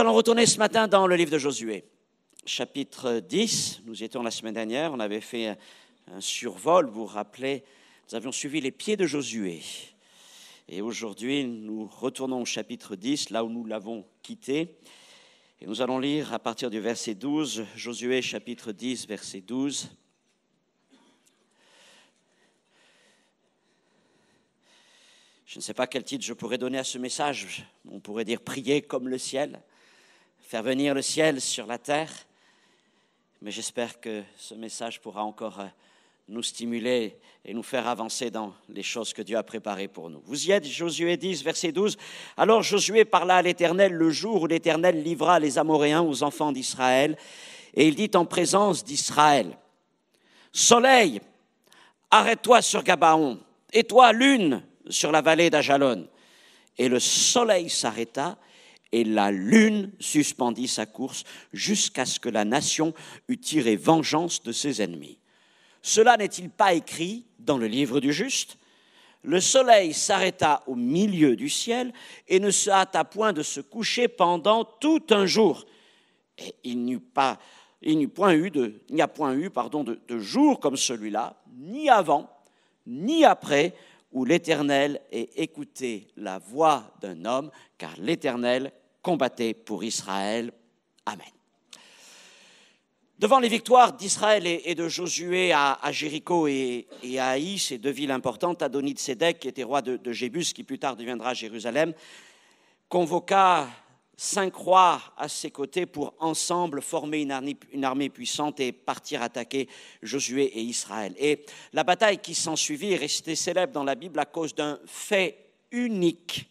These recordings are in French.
allons retourner ce matin dans le livre de Josué, chapitre 10. Nous y étions la semaine dernière, on avait fait un survol, vous vous rappelez, nous avions suivi les pieds de Josué. Et aujourd'hui, nous retournons au chapitre 10, là où nous l'avons quitté. Et nous allons lire à partir du verset 12, Josué chapitre 10, verset 12. Je ne sais pas quel titre je pourrais donner à ce message. On pourrait dire prier comme le ciel faire venir le ciel sur la terre. Mais j'espère que ce message pourra encore euh, nous stimuler et nous faire avancer dans les choses que Dieu a préparées pour nous. Vous y êtes, Josué 10, verset 12. Alors Josué parla à l'Éternel le jour où l'Éternel livra les Amoréens aux enfants d'Israël, et il dit en présence d'Israël, Soleil, arrête-toi sur Gabaon, et toi lune sur la vallée d'Ajalon. Et le soleil s'arrêta, et la lune suspendit sa course jusqu'à ce que la nation eût tiré vengeance de ses ennemis. Cela n'est-il pas écrit dans le livre du juste Le soleil s'arrêta au milieu du ciel et ne se hâta point de se coucher pendant tout un jour. Et il n'y a point eu de jour comme celui-là, ni avant, ni après, où l'Éternel ait écouté la voix d'un homme, car l'Éternel combattez pour Israël. Amen. Devant les victoires d'Israël et de Josué à Jéricho et à Haï, ces deux villes importantes, de sédek qui était roi de Jébus, qui plus tard deviendra Jérusalem, convoqua cinq rois à ses côtés pour ensemble former une armée, puissante et partir attaquer Josué et Israël. Et la bataille qui s'en s'ensuivit est restée célèbre dans la Bible à cause d'un fait unique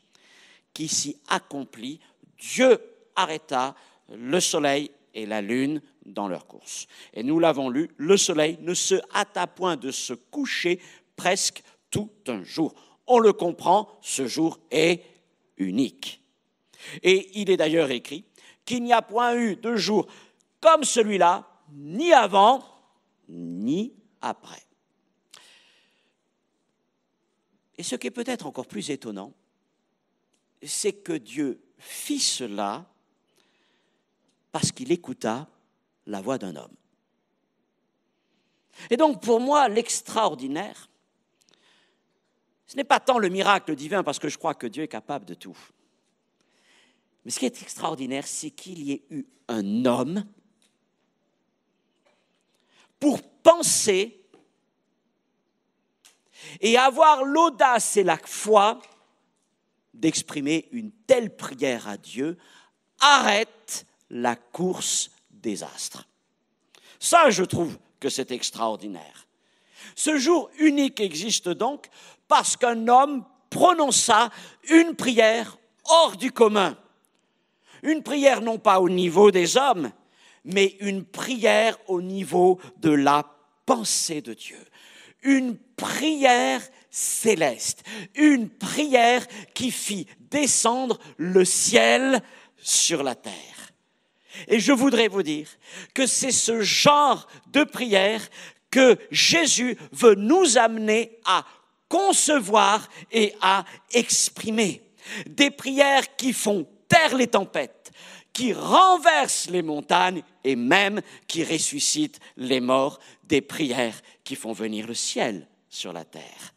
qui s'y accomplit Dieu arrêta le soleil et la lune dans leur course. Et nous l'avons lu, le soleil ne se hâta point de se coucher presque tout un jour. On le comprend, ce jour est unique. Et il est d'ailleurs écrit qu'il n'y a point eu de jour comme celui-là, ni avant, ni après. Et ce qui est peut-être encore plus étonnant, c'est que Dieu fit cela parce qu'il écouta la voix d'un homme. Et donc pour moi, l'extraordinaire, ce n'est pas tant le miracle divin, parce que je crois que Dieu est capable de tout. Mais ce qui est extraordinaire, c'est qu'il y ait eu un homme pour penser et avoir l'audace et la foi d'exprimer une telle prière à Dieu, arrête la course des astres. Ça, je trouve que c'est extraordinaire. Ce jour unique existe donc parce qu'un homme prononça une prière hors du commun. Une prière non pas au niveau des hommes, mais une prière au niveau de la pensée de Dieu. Une prière céleste. Une prière qui fit descendre le ciel sur la terre. Et je voudrais vous dire que c'est ce genre de prière que Jésus veut nous amener à concevoir et à exprimer. Des prières qui font taire les tempêtes, qui renversent les montagnes et même qui ressuscitent les morts, des prières qui font venir le ciel sur la terre.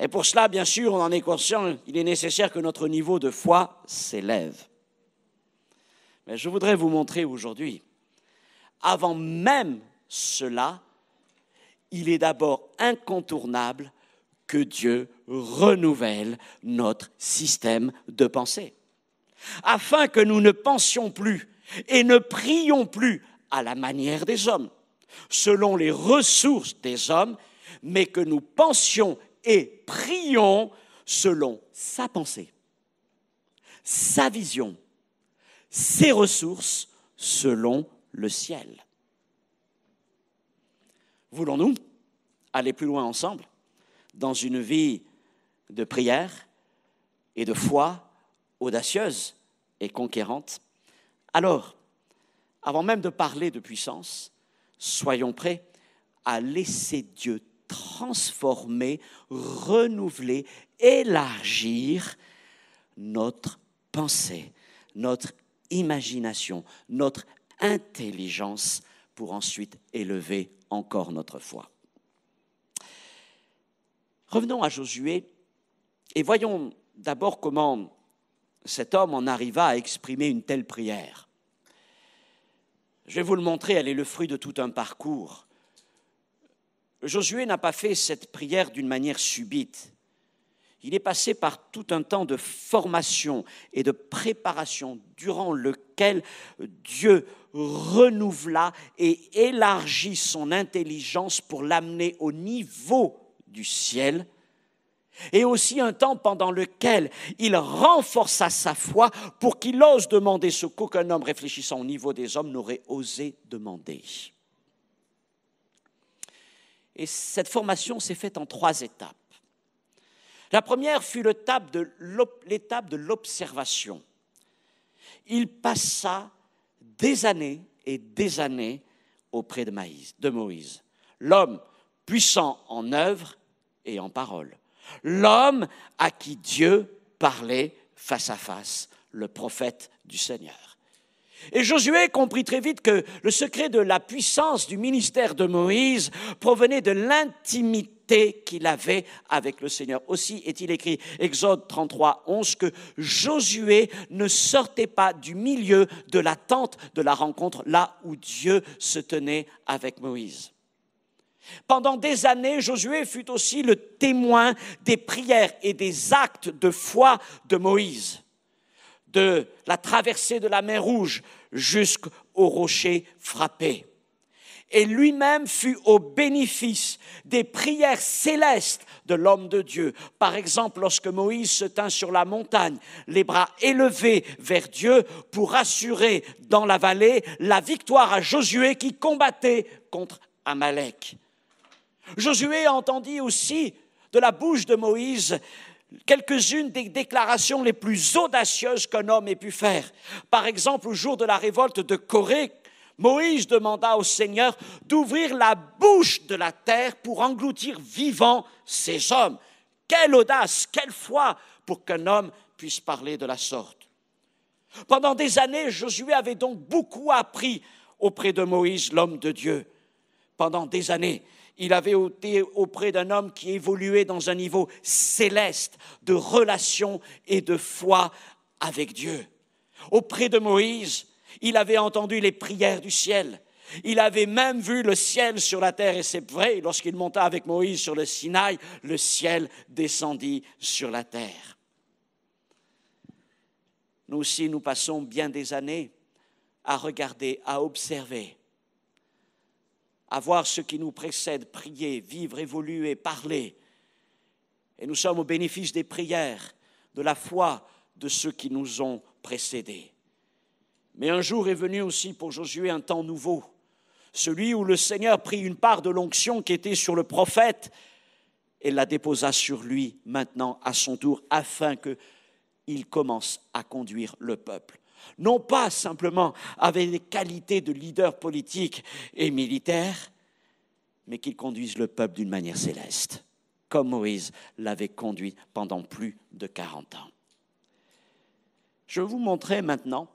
Et pour cela, bien sûr, on en est conscient, il est nécessaire que notre niveau de foi s'élève. Mais je voudrais vous montrer aujourd'hui, avant même cela, il est d'abord incontournable que Dieu renouvelle notre système de pensée, afin que nous ne pensions plus et ne prions plus à la manière des hommes, selon les ressources des hommes, mais que nous pensions et prions selon sa pensée, sa vision, ses ressources selon le ciel. Voulons-nous aller plus loin ensemble dans une vie de prière et de foi audacieuse et conquérante Alors, avant même de parler de puissance, soyons prêts à laisser Dieu transformer, renouveler, élargir notre pensée, notre imagination, notre intelligence pour ensuite élever encore notre foi. Revenons à Josué et voyons d'abord comment cet homme en arriva à exprimer une telle prière. Je vais vous le montrer, elle est le fruit de tout un parcours. Josué n'a pas fait cette prière d'une manière subite. Il est passé par tout un temps de formation et de préparation durant lequel Dieu renouvela et élargit son intelligence pour l'amener au niveau du ciel, et aussi un temps pendant lequel il renforça sa foi pour qu'il ose demander ce qu'aucun homme réfléchissant au niveau des hommes n'aurait osé demander. Et cette formation s'est faite en trois étapes. La première fut l'étape de l'observation. Il passa des années et des années auprès de, Moïse. L'homme puissant en œuvre et en parole. L'homme à qui Dieu parlait face à face, le prophète du Seigneur. Et Josué comprit très vite que le secret de la puissance du ministère de Moïse provenait de l'intimité qu'il avait avec le Seigneur. Aussi est-il écrit, Exode 33, 11, que Josué ne sortait pas du milieu de la tente de la rencontre, là où Dieu se tenait avec Moïse. Pendant des années, Josué fut aussi le témoin des prières et des actes de foi de Moïse de la traversée de la mer Rouge jusqu'au rocher frappé. Et lui-même fut au bénéfice des prières célestes de l'homme de Dieu. Par exemple, lorsque Moïse se tint sur la montagne, les bras élevés vers Dieu pour assurer dans la vallée la victoire à Josué qui combattait contre Amalek. Josué entendit aussi de la bouche de Moïse quelques-unes des déclarations les plus audacieuses qu'un homme ait pu faire. Par exemple, au jour de la révolte de Corée, Moïse demanda au Seigneur d'ouvrir la bouche de la terre pour engloutir vivants ces hommes. Quelle audace, quelle foi pour qu'un homme puisse parler de la sorte. Pendant des années, Josué avait donc beaucoup appris auprès de Moïse, l'homme de Dieu. Pendant des années, il avait été auprès d'un homme qui évoluait dans un niveau céleste de relation et de foi avec Dieu. Auprès de Moïse, il avait entendu les prières du ciel. Il avait même vu le ciel sur la terre, et c'est vrai, lorsqu'il monta avec Moïse sur le Sinaï, le ciel descendit sur la terre. Nous aussi, nous passons bien des années à regarder, à observer avoir ce qui nous précède, prier, vivre, évoluer, parler. Et nous sommes au bénéfice des prières, de la foi de ceux qui nous ont précédés. Mais un jour est venu aussi pour Josué un temps nouveau, celui où le Seigneur prit une part de l'onction qui était sur le prophète et la déposa sur lui maintenant à son tour afin qu'il commence à conduire le peuple non pas simplement avec les qualités de leader politique et militaire, mais qu'il conduise le peuple d'une manière céleste, comme Moïse l'avait conduit pendant plus de 40 ans. Je vais vous montrer maintenant,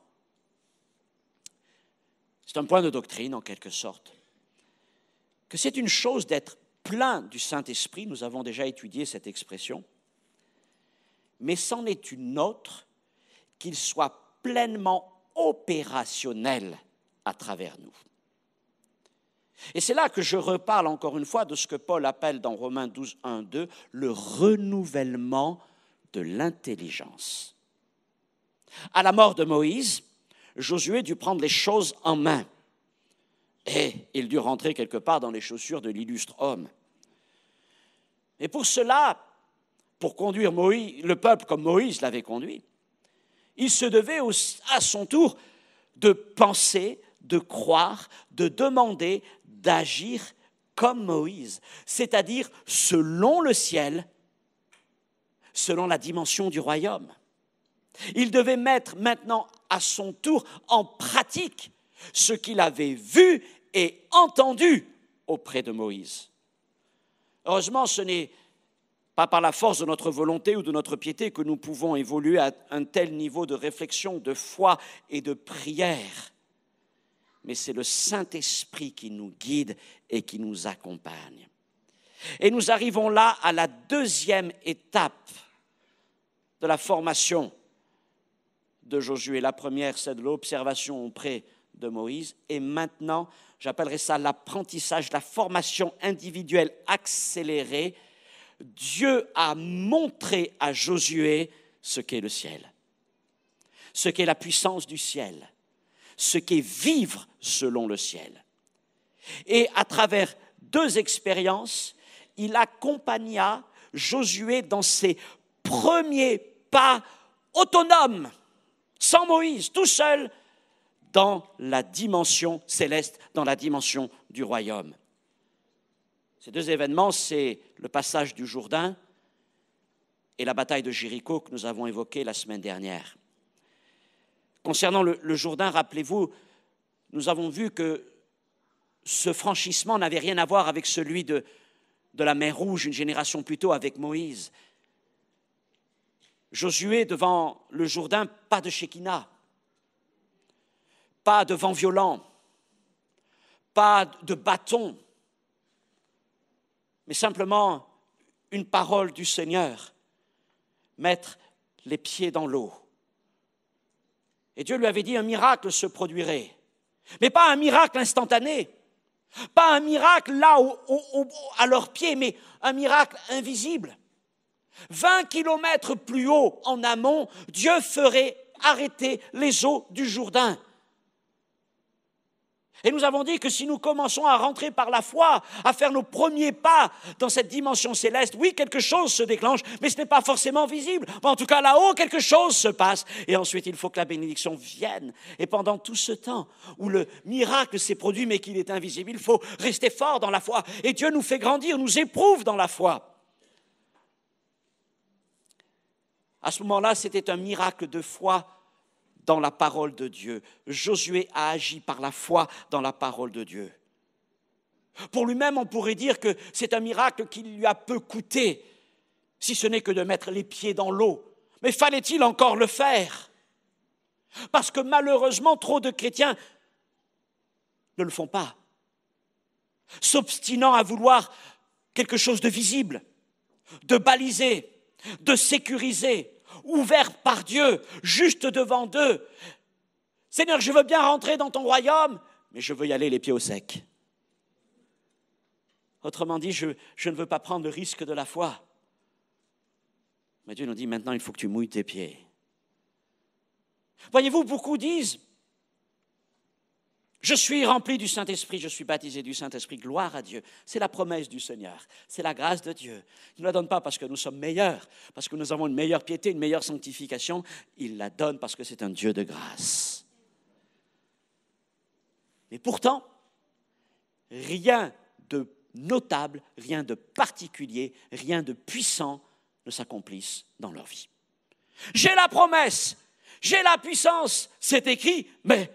c'est un point de doctrine en quelque sorte, que c'est une chose d'être plein du Saint-Esprit, nous avons déjà étudié cette expression, mais c'en est une autre qu'il soit pleinement opérationnel à travers nous. Et c'est là que je reparle encore une fois de ce que Paul appelle dans Romains 12, 1, 2, le renouvellement de l'intelligence. À la mort de Moïse, Josué dut prendre les choses en main. Et il dut rentrer quelque part dans les chaussures de l'illustre homme. Et pour cela, pour conduire Moïse, le peuple comme Moïse l'avait conduit, il se devait à son tour de penser, de croire, de demander, d'agir comme Moïse, c'est-à-dire selon le ciel, selon la dimension du royaume. Il devait mettre maintenant à son tour en pratique ce qu'il avait vu et entendu auprès de Moïse. Heureusement, ce n'est pas par la force de notre volonté ou de notre piété que nous pouvons évoluer à un tel niveau de réflexion, de foi et de prière, mais c'est le Saint-Esprit qui nous guide et qui nous accompagne. Et nous arrivons là à la deuxième étape de la formation de Josué. La première, c'est de l'observation auprès de Moïse. Et maintenant, j'appellerai ça l'apprentissage, la formation individuelle accélérée Dieu a montré à Josué ce qu'est le ciel, ce qu'est la puissance du ciel, ce qu'est vivre selon le ciel. Et à travers deux expériences, il accompagna Josué dans ses premiers pas autonomes, sans Moïse, tout seul, dans la dimension céleste, dans la dimension du royaume. Ces deux événements, c'est le passage du Jourdain et la bataille de Jéricho que nous avons évoquée la semaine dernière. Concernant le, Jourdain, rappelez-vous, nous avons vu que ce franchissement n'avait rien à voir avec celui de, de la mer Rouge, une génération plus tôt, avec Moïse. Josué devant le Jourdain, pas de Shekinah, pas de vent violent, pas de bâton, mais simplement une parole du Seigneur, mettre les pieds dans l'eau. Et Dieu lui avait dit un miracle se produirait, mais pas un miracle instantané, pas un miracle là à leurs pieds, mais un miracle invisible. 20 kilomètres plus haut en amont, Dieu ferait arrêter les eaux du Jourdain. Et nous avons dit que si nous commençons à rentrer par la foi, à faire nos premiers pas dans cette dimension céleste, oui, quelque chose se déclenche, mais ce n'est pas forcément visible. En tout cas, là-haut, quelque chose se passe. Et ensuite, il faut que la bénédiction vienne. Et pendant tout ce temps où le miracle s'est produit, mais qu'il est invisible, il faut rester fort dans la foi. Et Dieu nous fait grandir, nous éprouve dans la foi. À ce moment-là, c'était un miracle de foi dans la parole de Dieu. Josué a agi par la foi dans la parole de Dieu. Pour lui-même, on pourrait dire que c'est un miracle qui lui a peu coûté, si ce n'est que de mettre les pieds dans l'eau. Mais fallait-il encore le faire Parce que malheureusement, trop de chrétiens ne le font pas, s'obstinant à vouloir quelque chose de visible, de balisé, de sécurisé, ouvert par Dieu, juste devant d'eux. Seigneur, je veux bien rentrer dans ton royaume, mais je veux y aller les pieds au sec. Autrement dit, je, je ne veux pas prendre le risque de la foi. Mais Dieu nous dit maintenant, il faut que tu mouilles tes pieds. Voyez-vous, beaucoup disent, je suis rempli du Saint-Esprit, je suis baptisé du Saint-Esprit, gloire à Dieu. C'est la promesse du Seigneur, c'est la grâce de Dieu. Il ne la donne pas parce que nous sommes meilleurs, parce que nous avons une meilleure piété, une meilleure sanctification. Il la donne parce que c'est un Dieu de grâce. Et pourtant, rien de notable, rien de particulier, rien de puissant ne s'accomplisse dans leur vie. J'ai la promesse, j'ai la puissance, c'est écrit, mais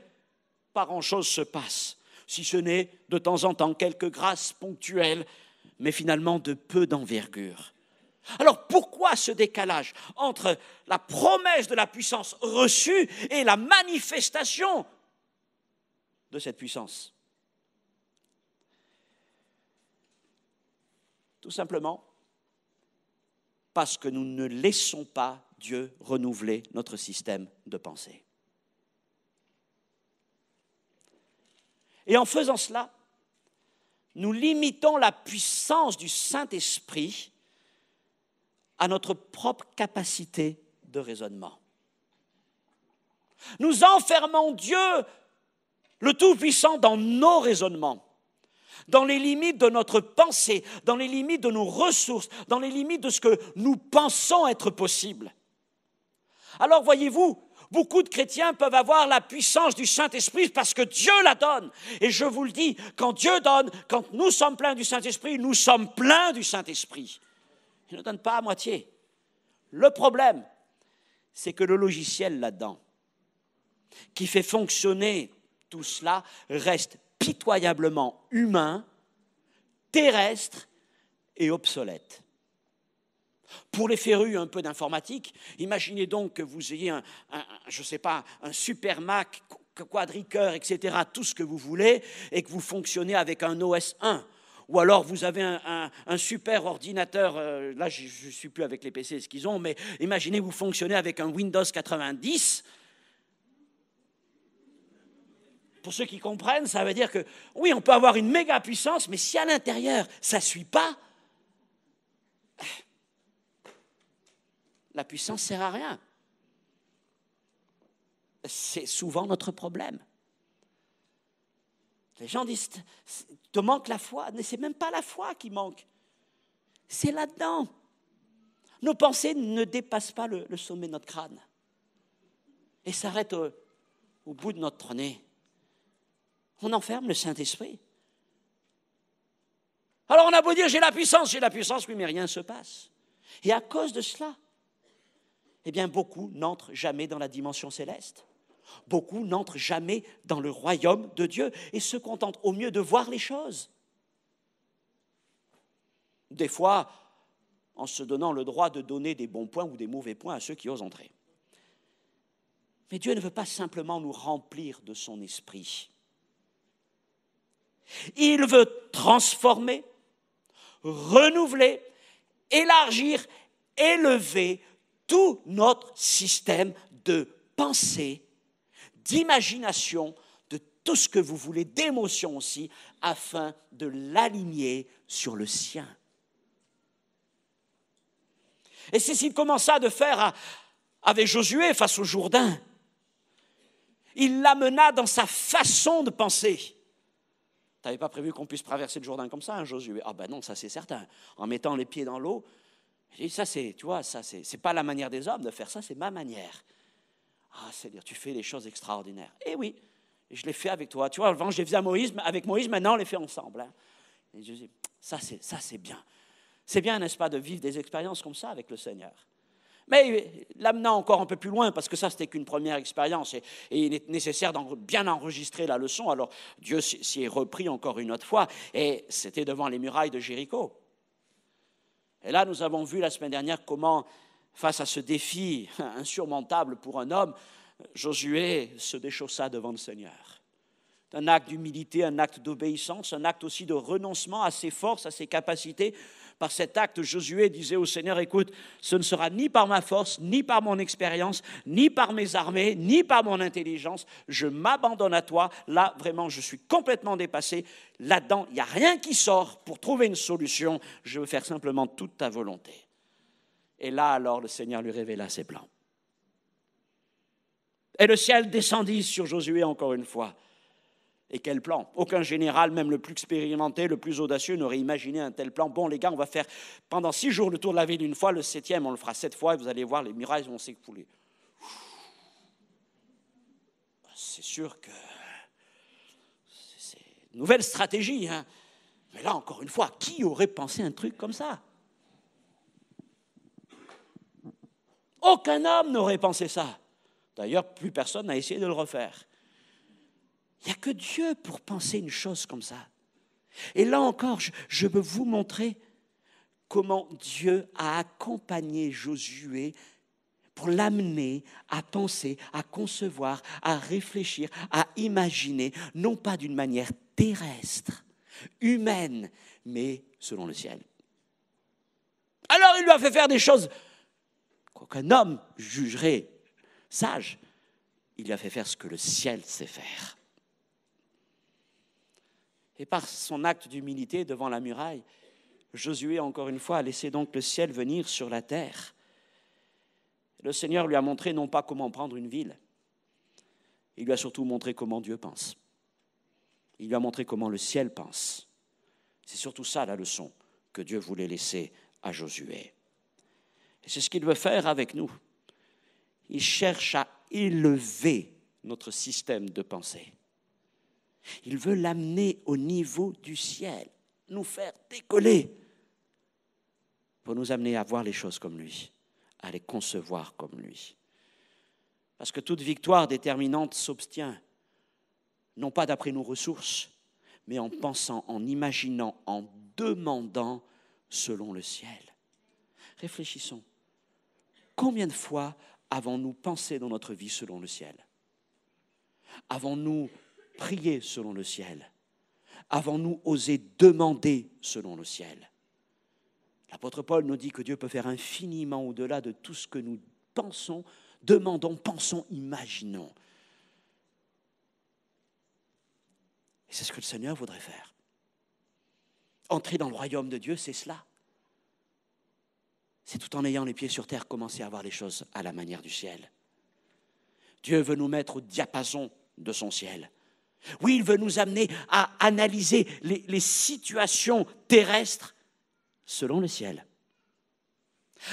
pas grand-chose se passe, si ce n'est de temps en temps quelques grâces ponctuelles, mais finalement de peu d'envergure. Alors pourquoi ce décalage entre la promesse de la puissance reçue et la manifestation de cette puissance Tout simplement parce que nous ne laissons pas Dieu renouveler notre système de pensée. Et en faisant cela, nous limitons la puissance du Saint-Esprit à notre propre capacité de raisonnement. Nous enfermons Dieu, le Tout-Puissant, dans nos raisonnements, dans les limites de notre pensée, dans les limites de nos ressources, dans les limites de ce que nous pensons être possible. Alors voyez-vous, Beaucoup de chrétiens peuvent avoir la puissance du Saint-Esprit parce que Dieu la donne. Et je vous le dis, quand Dieu donne, quand nous sommes pleins du Saint-Esprit, nous sommes pleins du Saint-Esprit. Il ne donne pas à moitié. Le problème, c'est que le logiciel là-dedans, qui fait fonctionner tout cela, reste pitoyablement humain, terrestre et obsolète. Pour les férus un peu d'informatique, imaginez donc que vous ayez un, je sais pas, un super Mac, quadricœur, etc., tout ce que vous voulez, et que vous fonctionnez avec un OS 1 ou alors vous avez un, super ordinateur, euh, là je ne suis plus avec les PC ce qu'ils ont, mais imaginez vous fonctionnez avec un Windows 90. Pour ceux qui comprennent, ça veut dire que oui, on peut avoir une méga puissance, mais si à l'intérieur ça ne suit pas, la puissance sert à rien. C'est souvent notre problème. Les gens disent, te manque la foi, mais c'est même pas la foi qui manque. C'est là-dedans. Nos pensées ne dépassent pas le, sommet de notre crâne et s'arrêtent au, bout de notre nez. On enferme le Saint-Esprit. Alors on a beau dire j'ai la puissance, j'ai la puissance, oui, mais rien ne se passe. Et à cause de cela, eh bien, beaucoup n'entrent jamais dans la dimension céleste. Beaucoup n'entrent jamais dans le royaume de Dieu et se contentent au mieux de voir les choses. Des fois, en se donnant le droit de donner des bons points ou des mauvais points à ceux qui osent entrer. Mais Dieu ne veut pas simplement nous remplir de son esprit. Il veut transformer, renouveler, élargir, élever, tout notre système de pensée, d'imagination, de tout ce que vous voulez, d'émotion aussi, afin de l'aligner sur le sien. Et c'est ce qu'il commença de faire avec Josué face au Jourdain. Il l'amena dans sa façon de penser. Tu n'avais pas prévu qu'on puisse traverser le Jourdain comme ça, hein, Josué Ah ben non, ça c'est certain. En mettant les pieds dans l'eau, et ça, c'est, tu vois, ça, c'est, c'est pas la manière des hommes de faire ça, c'est ma manière. Ah, c'est-à-dire, tu fais des choses extraordinaires. Eh oui, je l'ai fait avec toi. Tu vois, avant, j'ai les à avec Moïse, maintenant, on les fait ensemble. Hein. Et je dis, ça, c'est, ça, c'est bien. C'est bien, n'est-ce pas, de vivre des expériences comme ça avec le Seigneur. Mais l'amenant encore un peu plus loin, parce que ça, c'était qu'une première expérience, et, et, il est nécessaire d'en bien enregistrer la leçon. Alors, Dieu s'y est repris encore une autre fois, et c'était devant les murailles de Jéricho. Et là, nous avons vu la semaine dernière comment, face à ce défi insurmontable pour un homme, Josué se déchaussa devant le Seigneur. Un acte d'humilité, un acte d'obéissance, un acte aussi de renoncement à ses forces, à ses capacités, par cet acte, Josué disait au Seigneur, écoute, ce ne sera ni par ma force, ni par mon expérience, ni par mes armées, ni par mon intelligence. Je m'abandonne à toi. Là, vraiment, je suis complètement dépassé. Là-dedans, il n'y a rien qui sort pour trouver une solution. Je veux faire simplement toute ta volonté. Et là, alors, le Seigneur lui révéla ses plans. Et le ciel descendit sur Josué encore une fois. Et quel plan Aucun général, même le plus expérimenté, le plus audacieux, n'aurait imaginé un tel plan. Bon, les gars, on va faire pendant six jours le tour de la ville une fois, le septième, on le fera sept fois, et vous allez voir, les murailles vont s'écouler. C'est sûr que c'est une nouvelle stratégie. Hein. Mais là, encore une fois, qui aurait pensé un truc comme ça Aucun homme n'aurait pensé ça. D'ailleurs, plus personne n'a essayé de le refaire. Il n'y a que Dieu pour penser une chose comme ça. Et là encore, je, veux vous montrer comment Dieu a accompagné Josué pour l'amener à penser, à concevoir, à réfléchir, à imaginer, non pas d'une manière terrestre, humaine, mais selon le ciel. Alors il lui a fait faire des choses qu'un homme jugerait sage. Il lui a fait faire ce que le ciel sait faire. Et par son acte d'humilité devant la muraille, Josué, encore une fois, a laissé donc le ciel venir sur la terre. Le Seigneur lui a montré non pas comment prendre une ville, il lui a surtout montré comment Dieu pense. Il lui a montré comment le ciel pense. C'est surtout ça la leçon que Dieu voulait laisser à Josué. Et c'est ce qu'il veut faire avec nous. Il cherche à élever notre système de pensée. Il veut l'amener au niveau du ciel, nous faire décoller pour nous amener à voir les choses comme lui, à les concevoir comme lui. Parce que toute victoire déterminante s'obtient, non pas d'après nos ressources, mais en pensant, en imaginant, en demandant selon le ciel. Réfléchissons. Combien de fois avons-nous pensé dans notre vie selon le ciel Avons-nous prier selon le ciel Avons-nous osé demander selon le ciel L'apôtre Paul nous dit que Dieu peut faire infiniment au-delà de tout ce que nous pensons, demandons, pensons, imaginons. Et c'est ce que le Seigneur voudrait faire. Entrer dans le royaume de Dieu, c'est cela. C'est tout en ayant les pieds sur terre, commencer à voir les choses à la manière du ciel. Dieu veut nous mettre au diapason de son ciel. Oui, il veut nous amener à analyser les, situations terrestres selon le ciel,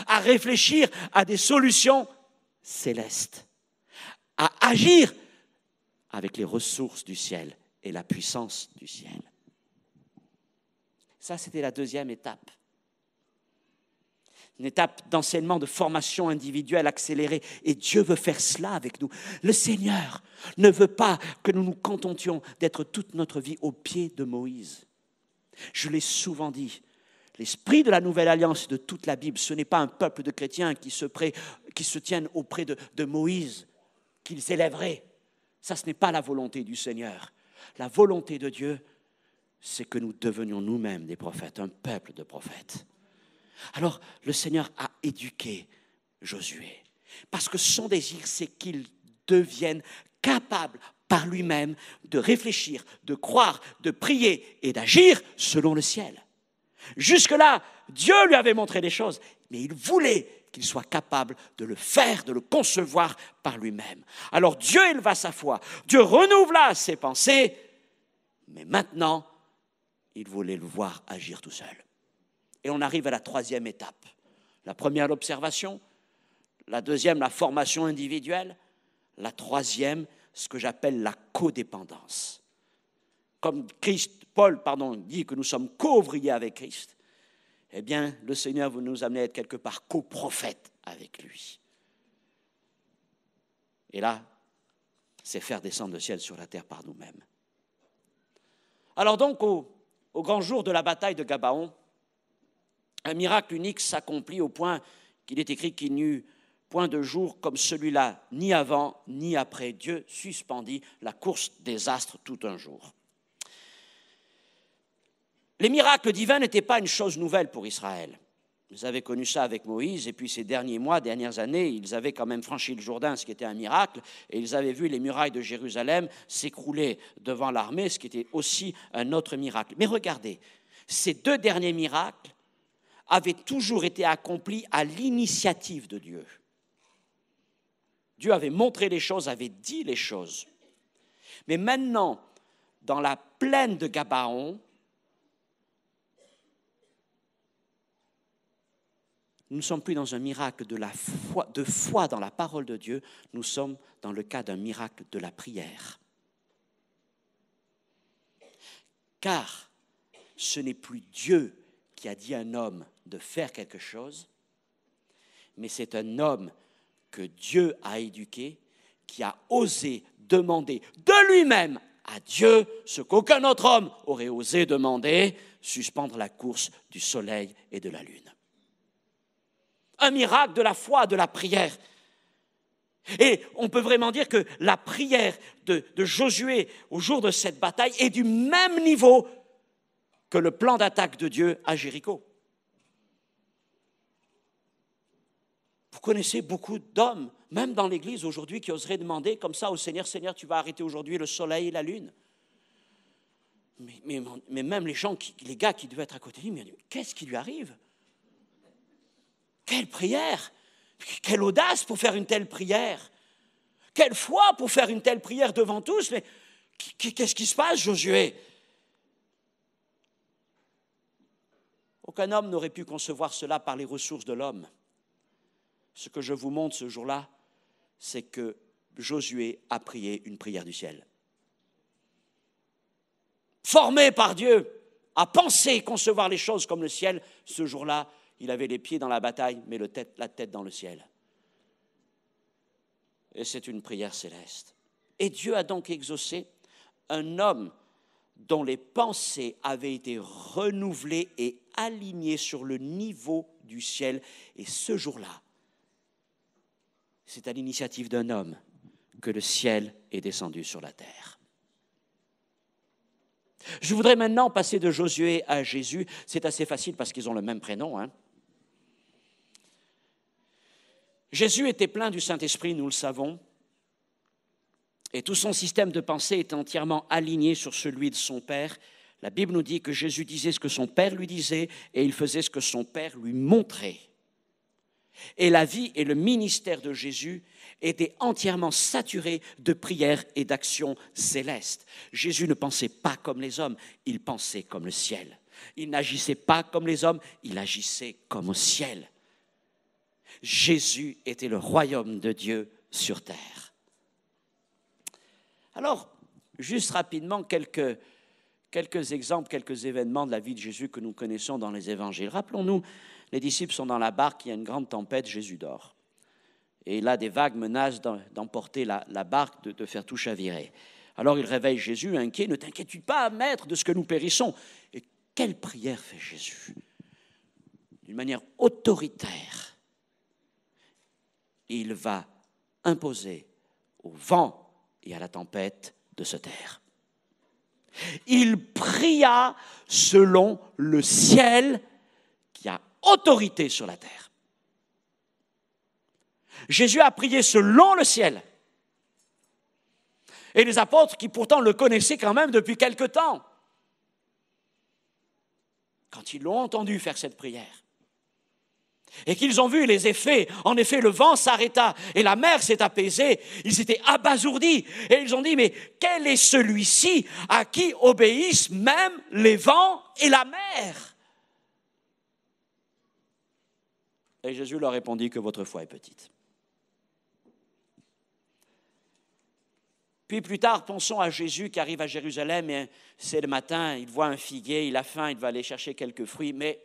à réfléchir à des solutions célestes, à agir avec les ressources du ciel et la puissance du ciel. Ça, c'était la deuxième étape une étape d'enseignement, de formation individuelle accélérée. Et Dieu veut faire cela avec nous. Le Seigneur ne veut pas que nous nous contentions d'être toute notre vie au pied de Moïse. Je l'ai souvent dit, l'esprit de la nouvelle alliance de toute la Bible, ce n'est pas un peuple de chrétiens qui se, tiennent auprès de, de Moïse, qu'ils élèveraient. Ça, ce n'est pas la volonté du Seigneur. La volonté de Dieu, c'est que nous devenions nous-mêmes des prophètes, un peuple de prophètes. Alors le Seigneur a éduqué Josué, parce que son désir, c'est qu'il devienne capable par lui-même de réfléchir, de croire, de prier et d'agir selon le ciel. Jusque-là, Dieu lui avait montré des choses, mais il voulait qu'il soit capable de le faire, de le concevoir par lui-même. Alors Dieu éleva sa foi, Dieu renouvela ses pensées, mais maintenant, il voulait le voir agir tout seul. Et on arrive à la troisième étape. La première, l'observation. La deuxième, la formation individuelle. La troisième, ce que j'appelle la codépendance. Comme Christ, Paul pardon, dit que nous sommes co-ouvriers avec Christ, eh bien, le Seigneur veut nous amener à être quelque part co prophètes avec lui. Et là, c'est faire descendre le ciel sur la terre par nous-mêmes. Alors donc, au, au grand jour de la bataille de Gabaon, un miracle unique s'accomplit au point qu'il est écrit qu'il n'y eut point de jour comme celui-là, ni avant, ni après. Dieu suspendit la course des astres tout un jour. Les miracles divins n'étaient pas une chose nouvelle pour Israël. Ils avaient connu ça avec Moïse, et puis ces derniers mois, dernières années, ils avaient quand même franchi le Jourdain, ce qui était un miracle, et ils avaient vu les murailles de Jérusalem s'écrouler devant l'armée, ce qui était aussi un autre miracle. Mais regardez, ces deux derniers miracles avait toujours été accompli à l'initiative de Dieu. Dieu avait montré les choses, avait dit les choses. Mais maintenant, dans la plaine de Gabaon, nous ne sommes plus dans un miracle de, foi, de foi dans la parole de Dieu, nous sommes dans le cas d'un miracle de la prière. Car ce n'est plus Dieu qui a dit à un homme, de faire quelque chose, mais c'est un homme que Dieu a éduqué qui a osé demander de lui-même à Dieu ce qu'aucun autre homme aurait osé demander, suspendre la course du soleil et de la lune. Un miracle de la foi, de la prière. Et on peut vraiment dire que la prière de, Josué au jour de cette bataille est du même niveau que le plan d'attaque de Dieu à Jéricho. connaissez beaucoup d'hommes, même dans l'Église aujourd'hui, qui oseraient demander comme ça au Seigneur, Seigneur, tu vas arrêter aujourd'hui le soleil et la lune. Mais, même les gens, les gars qui devaient être à côté de lui, qu'est-ce qui lui arrive Quelle prière Quelle audace pour faire une telle prière Quelle foi pour faire une telle prière devant tous Mais qu'est-ce qui se passe, Josué Aucun homme n'aurait pu concevoir cela par les ressources de l'homme ce que je vous montre ce jour-là, c'est que Josué a prié une prière du ciel. Formé par Dieu à penser et concevoir les choses comme le ciel, ce jour-là, il avait les pieds dans la bataille, mais la tête dans le ciel. Et c'est une prière céleste. Et Dieu a donc exaucé un homme dont les pensées avaient été renouvelées et alignées sur le niveau du ciel. Et ce jour-là, c'est à l'initiative d'un homme que le ciel est descendu sur la terre. Je voudrais maintenant passer de Josué à Jésus. C'est assez facile parce qu'ils ont le même prénom. Hein. Jésus était plein du Saint-Esprit, nous le savons, et tout son système de pensée est entièrement aligné sur celui de son Père. La Bible nous dit que Jésus disait ce que son Père lui disait et il faisait ce que son Père lui montrait. Et la vie et le ministère de Jésus étaient entièrement saturés de prières et d'actions célestes. Jésus ne pensait pas comme les hommes, il pensait comme le ciel. Il n'agissait pas comme les hommes, il agissait comme au ciel. Jésus était le royaume de Dieu sur terre. Alors, juste rapidement, quelques, quelques exemples, quelques événements de la vie de Jésus que nous connaissons dans les évangiles. Rappelons-nous les disciples sont dans la barque, il y a une grande tempête, Jésus dort. Et là, des vagues menacent d'emporter la, barque, de, faire tout chavirer. Alors il réveille Jésus, inquiet, ne t'inquiète-tu pas, maître, de ce que nous périssons. Et quelle prière fait Jésus D'une manière autoritaire. Il va imposer au vent et à la tempête de se taire. Il pria selon le ciel autorité sur la terre. Jésus a prié selon le ciel. Et les apôtres, qui pourtant le connaissaient quand même depuis quelque temps, quand ils l'ont entendu faire cette prière, et qu'ils ont vu les effets, en effet le vent s'arrêta et la mer s'est apaisée, ils étaient abasourdis et ils ont dit, mais quel est celui-ci à qui obéissent même les vents et la mer Et Jésus leur répondit que votre foi est petite. Puis plus tard, pensons à Jésus qui arrive à Jérusalem et c'est le matin, il voit un figuier, il a faim, il va aller chercher quelques fruits, mais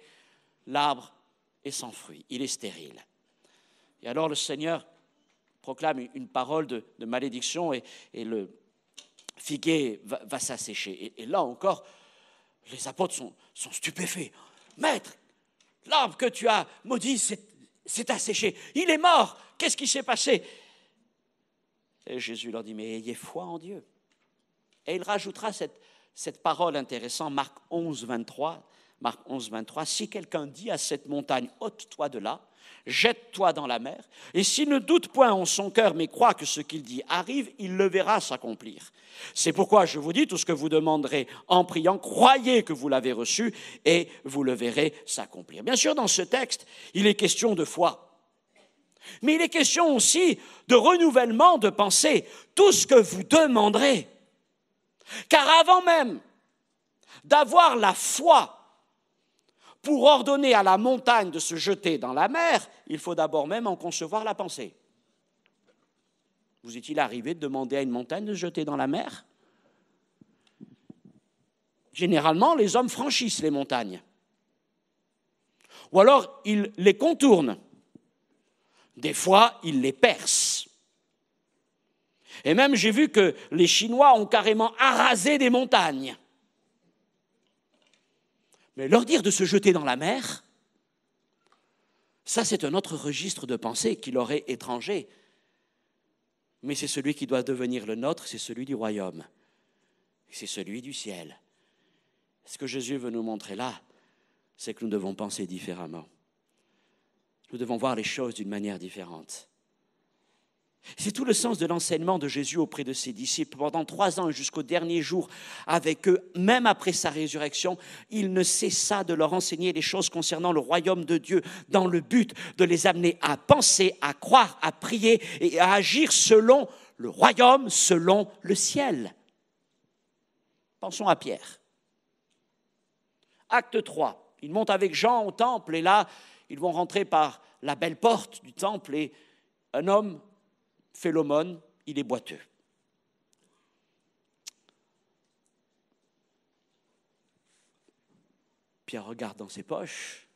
l'arbre est sans fruit il est stérile. Et alors le Seigneur proclame une parole de, malédiction et, le figuier va, s'assécher. Et, là encore, les apôtres sont, stupéfaits. Maître, l'arbre que tu as maudit c'est... C'est asséché. Il est mort. Qu'est-ce qui s'est passé Et Jésus leur dit, mais ayez foi en Dieu. Et il rajoutera cette, cette parole intéressante, Marc 11, 23. Marc 11, 23, si quelqu'un dit à cette montagne, ôte-toi de là jette-toi dans la mer, et s'il ne doute point en son cœur, mais croit que ce qu'il dit arrive, il le verra s'accomplir. C'est pourquoi je vous dis, tout ce que vous demanderez en priant, croyez que vous l'avez reçu, et vous le verrez s'accomplir. Bien sûr, dans ce texte, il est question de foi. Mais il est question aussi de renouvellement de pensée, tout ce que vous demanderez. Car avant même d'avoir la foi pour ordonner à la montagne de se jeter dans la mer, il faut d'abord même en concevoir la pensée. Vous est-il arrivé de demander à une montagne de se jeter dans la mer Généralement, les hommes franchissent les montagnes. Ou alors, ils les contournent. Des fois, ils les percent. Et même, j'ai vu que les Chinois ont carrément arasé des montagnes leur dire de se jeter dans la mer, ça c'est un autre registre de pensée qui leur est étranger. Mais c'est celui qui doit devenir le nôtre, c'est celui du royaume, c'est celui du ciel. Ce que Jésus veut nous montrer là, c'est que nous devons penser différemment. Nous devons voir les choses d'une manière différente. C'est tout le sens de l'enseignement de Jésus auprès de ses disciples. Pendant trois ans et jusqu'au dernier jour avec eux, même après sa résurrection, il ne cessa de leur enseigner les choses concernant le royaume de Dieu dans le but de les amener à penser, à croire, à prier et à agir selon le royaume, selon le ciel. Pensons à Pierre. Acte 3. Ils montent avec Jean au temple et là, ils vont rentrer par la belle porte du temple et un homme fait il est boiteux. Pierre regarde dans ses poches.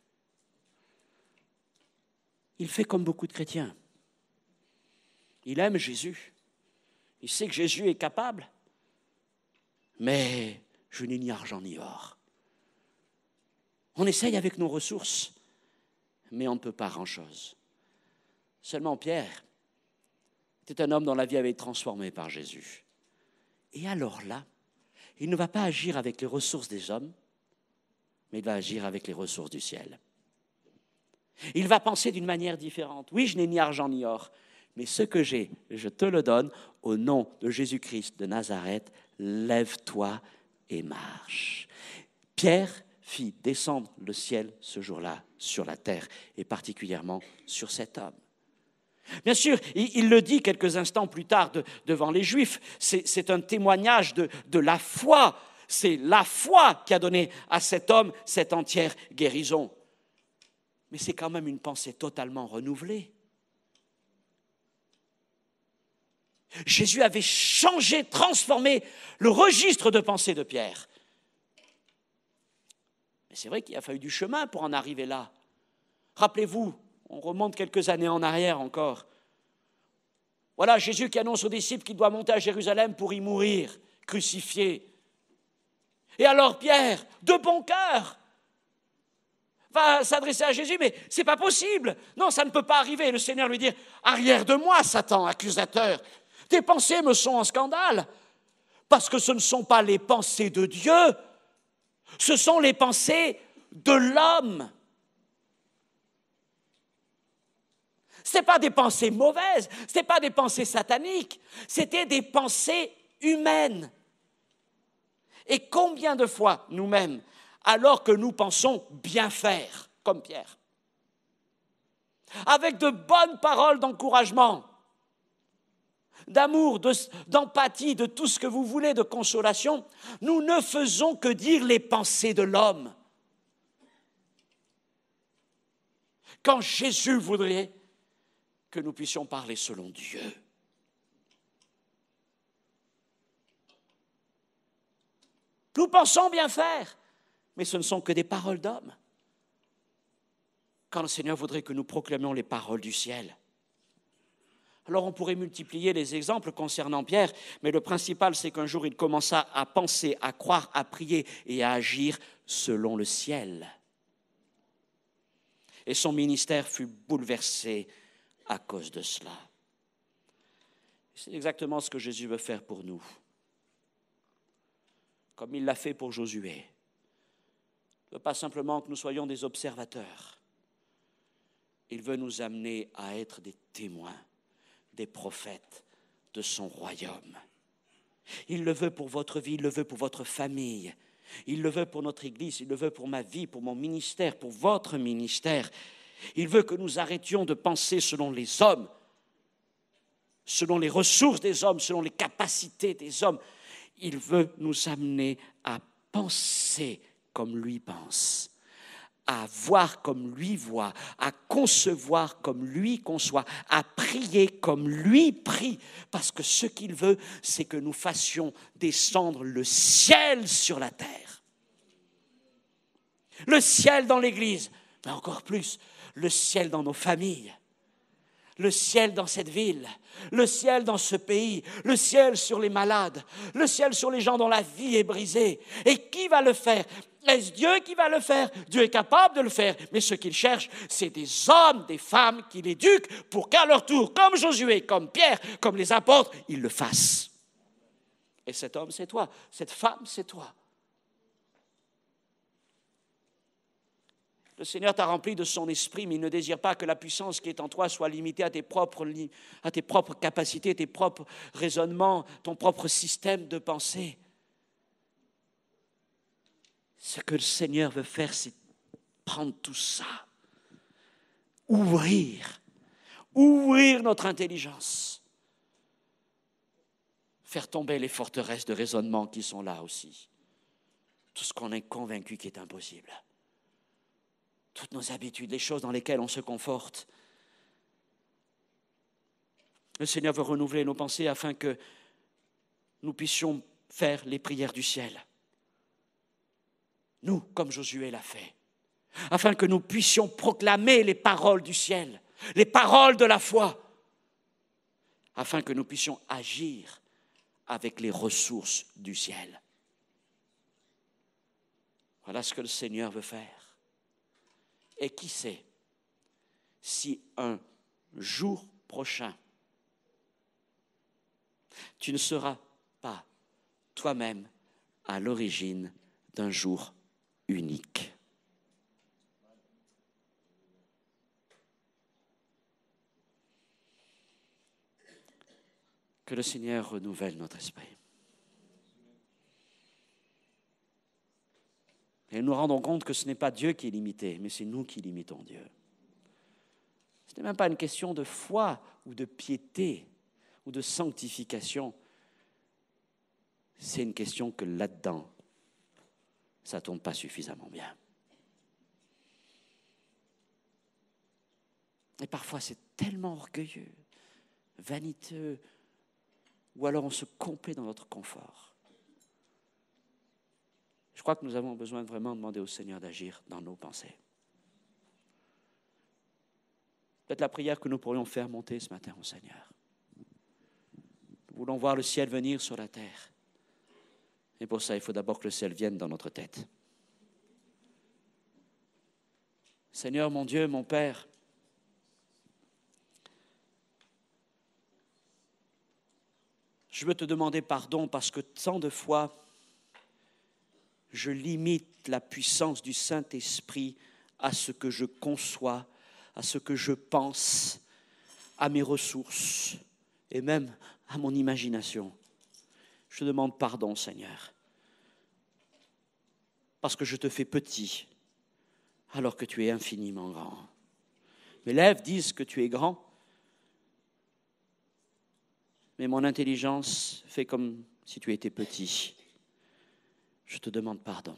Il fait comme beaucoup de chrétiens. Il aime Jésus. Il sait que Jésus est capable. Mais je n'ai ni argent ni or. On essaye avec nos ressources, mais on ne peut pas grand-chose. Seulement Pierre, c'était un homme dont la vie avait été transformée par Jésus. Et alors là, il ne va pas agir avec les ressources des hommes, mais il va agir avec les ressources du ciel. Il va penser d'une manière différente. Oui, je n'ai ni argent ni or, mais ce que j'ai, je te le donne au nom de Jésus-Christ de Nazareth. Lève-toi et marche. Pierre fit descendre le ciel ce jour-là sur la terre, et particulièrement sur cet homme. Bien sûr, il, le dit quelques instants plus tard devant les Juifs, c'est un témoignage de, de la foi. C'est la foi qui a donné à cet homme cette entière guérison. Mais c'est quand même une pensée totalement renouvelée. Jésus avait changé, transformé le registre de pensée de Pierre. Mais c'est vrai qu'il a fallu du chemin pour en arriver là. Rappelez-vous, on remonte quelques années en arrière encore. Voilà Jésus qui annonce aux disciples qu'il doit monter à Jérusalem pour y mourir, crucifié. Et alors Pierre, de bon cœur, va s'adresser à Jésus, mais c'est pas possible. Non, ça ne peut pas arriver. Le Seigneur lui dit Arrière de moi, Satan, accusateur. Tes pensées me sont en scandale, parce que ce ne sont pas les pensées de Dieu, ce sont les pensées de l'homme. Ce pas des pensées mauvaises, ce pas des pensées sataniques, c'était des pensées humaines. Et combien de fois nous-mêmes, alors que nous pensons bien faire, comme Pierre, avec de bonnes paroles d'encouragement, d'amour, d'empathie, de tout ce que vous voulez, de consolation, nous ne faisons que dire les pensées de l'homme. Quand Jésus voudrait que nous puissions parler selon Dieu. Nous pensons bien faire, mais ce ne sont que des paroles d'hommes. Quand le Seigneur voudrait que nous proclamions les paroles du ciel. Alors on pourrait multiplier les exemples concernant Pierre, mais le principal c'est qu'un jour il commença à penser, à croire, à prier et à agir selon le ciel. Et son ministère fut bouleversé à cause de cela. C'est exactement ce que Jésus veut faire pour nous, comme il l'a fait pour Josué. Il ne veut pas simplement que nous soyons des observateurs. Il veut nous amener à être des témoins, des prophètes de son royaume. Il le veut pour votre vie, il le veut pour votre famille, il le veut pour notre Église, il le veut pour ma vie, pour mon ministère, pour votre ministère. Il veut que nous arrêtions de penser selon les hommes, selon les ressources des hommes, selon les capacités des hommes. Il veut nous amener à penser comme lui pense, à voir comme lui voit, à concevoir comme lui conçoit, à prier comme lui prie, parce que ce qu'il veut, c'est que nous fassions descendre le ciel sur la terre. Le ciel dans l'Église, mais encore plus, le ciel dans nos familles, le ciel dans cette ville, le ciel dans ce pays, le ciel sur les malades, le ciel sur les gens dont la vie est brisée. Et qui va le faire Est-ce Dieu qui va le faire Dieu est capable de le faire, mais ce qu'il cherche, c'est des hommes, des femmes qu'il éduque pour qu'à leur tour, comme Josué, comme Pierre, comme les apôtres, ils le fassent. Et cet homme, c'est toi, cette femme, c'est toi. Le Seigneur t'a rempli de son esprit, mais il ne désire pas que la puissance qui est en toi soit limitée à tes propres, à tes propres capacités, tes propres raisonnements, ton propre système de pensée. Ce que le Seigneur veut faire, c'est prendre tout ça, ouvrir, ouvrir notre intelligence, faire tomber les forteresses de raisonnement qui sont là aussi, tout ce qu'on est convaincu qui est impossible toutes nos habitudes, les choses dans lesquelles on se conforte. Le Seigneur veut renouveler nos pensées afin que nous puissions faire les prières du ciel. Nous, comme Josué l'a fait. Afin que nous puissions proclamer les paroles du ciel, les paroles de la foi. Afin que nous puissions agir avec les ressources du ciel. Voilà ce que le Seigneur veut faire. Et qui sait si un jour prochain, tu ne seras pas toi-même à l'origine d'un jour unique. Que le Seigneur renouvelle notre esprit. Et nous rendons compte que ce n'est pas Dieu qui est limité, mais c'est nous qui limitons Dieu. Ce n'est même pas une question de foi ou de piété ou de sanctification. C'est une question que là-dedans, ça ne tombe pas suffisamment bien. Et parfois, c'est tellement orgueilleux, vaniteux, ou alors on se complait dans notre confort. Je crois que nous avons besoin de demander au Seigneur d'agir dans nos pensées. Peut-être la prière que nous pourrions faire monter ce matin au Seigneur. Nous voulons voir le ciel venir sur la terre. Et pour ça, il faut d'abord que le ciel vienne dans notre tête. Seigneur mon Dieu, mon Père, je veux te demander pardon parce que tant de fois, je limite la puissance du Saint-Esprit à ce que je conçois, à ce que je pense, à mes ressources et même à mon imagination. Je demande pardon, Seigneur, parce que je te fais petit alors que tu es infiniment grand. Mes lèvres disent que tu es grand, mais mon intelligence fait comme si tu étais petit je te demande pardon.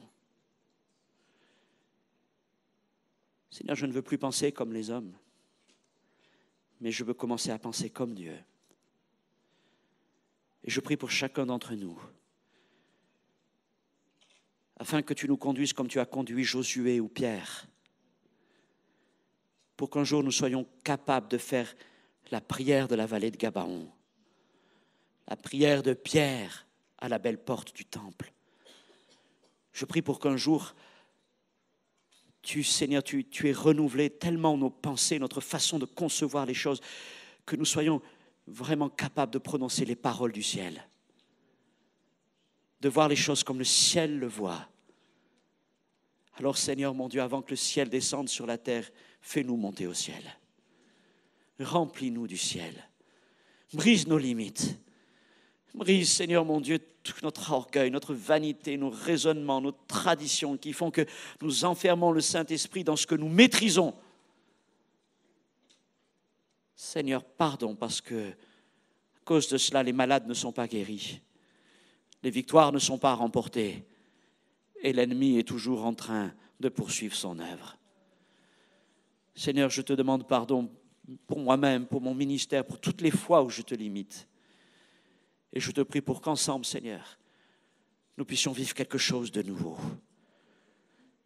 Seigneur, je ne veux plus penser comme les hommes, mais je veux commencer à penser comme Dieu. Et je prie pour chacun d'entre nous, afin que tu nous conduises comme tu as conduit Josué ou Pierre, pour qu'un jour nous soyons capables de faire la prière de la vallée de Gabaon, la prière de Pierre à la belle porte du temple, je prie pour qu'un jour, tu, Seigneur, tu, tu es renouvelé tellement nos pensées, notre façon de concevoir les choses, que nous soyons vraiment capables de prononcer les paroles du ciel, de voir les choses comme le ciel le voit. Alors Seigneur mon Dieu, avant que le ciel descende sur la terre, fais-nous monter au ciel. Remplis-nous du ciel. Brise nos limites. Brise, Seigneur mon Dieu, tout notre orgueil, notre vanité, nos raisonnements, nos traditions qui font que nous enfermons le Saint-Esprit dans ce que nous maîtrisons. Seigneur, pardon parce que à cause de cela, les malades ne sont pas guéris, les victoires ne sont pas remportées et l'ennemi est toujours en train de poursuivre son œuvre. Seigneur, je te demande pardon pour moi-même, pour mon ministère, pour toutes les fois où je te limite. Et je te prie pour qu'ensemble, Seigneur, nous puissions vivre quelque chose de nouveau.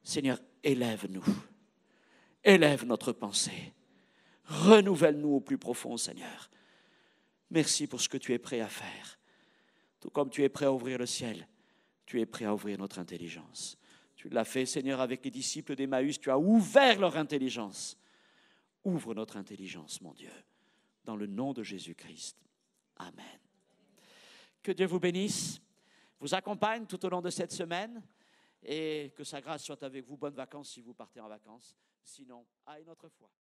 Seigneur, élève-nous. Élève notre pensée. Renouvelle-nous au plus profond, Seigneur. Merci pour ce que tu es prêt à faire. Tout comme tu es prêt à ouvrir le ciel, tu es prêt à ouvrir notre intelligence. Tu l'as fait, Seigneur, avec les disciples d'Emmaüs. Tu as ouvert leur intelligence. Ouvre notre intelligence, mon Dieu, dans le nom de Jésus-Christ. Amen. Que Dieu vous bénisse, vous accompagne tout au long de cette semaine et que sa grâce soit avec vous. Bonnes vacances si vous partez en vacances. Sinon, à une autre fois.